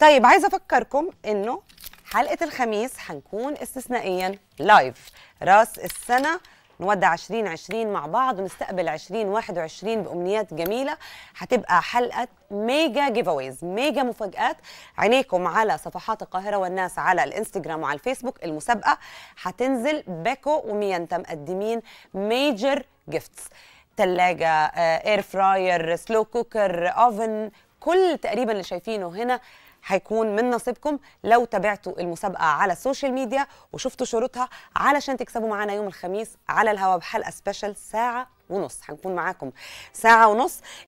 طيب عايزه افكركم انه حلقه الخميس هنكون استثنائيا لايف راس السنه نودع 2020 مع بعض ونستقبل 2021 بامنيات جميله هتبقى حلقه ميجا جيف اويز ميجا مفاجات عينيكم على صفحات القاهره والناس على الانستجرام وعلى الفيسبوك المسابقه هتنزل باكو وميانتا مقدمين ميجر جيفتس تلاجة اير فراير سلو كوكر اوفن كل تقريبا اللي شايفينه هنا هيكون من نصيبكم لو تابعتوا المسابقه على السوشيال ميديا وشفتوا شروطها علشان تكسبوا معانا يوم الخميس على الهواء بحلقه سبيشال ساعه ونص هنكون معاكم ساعة ونص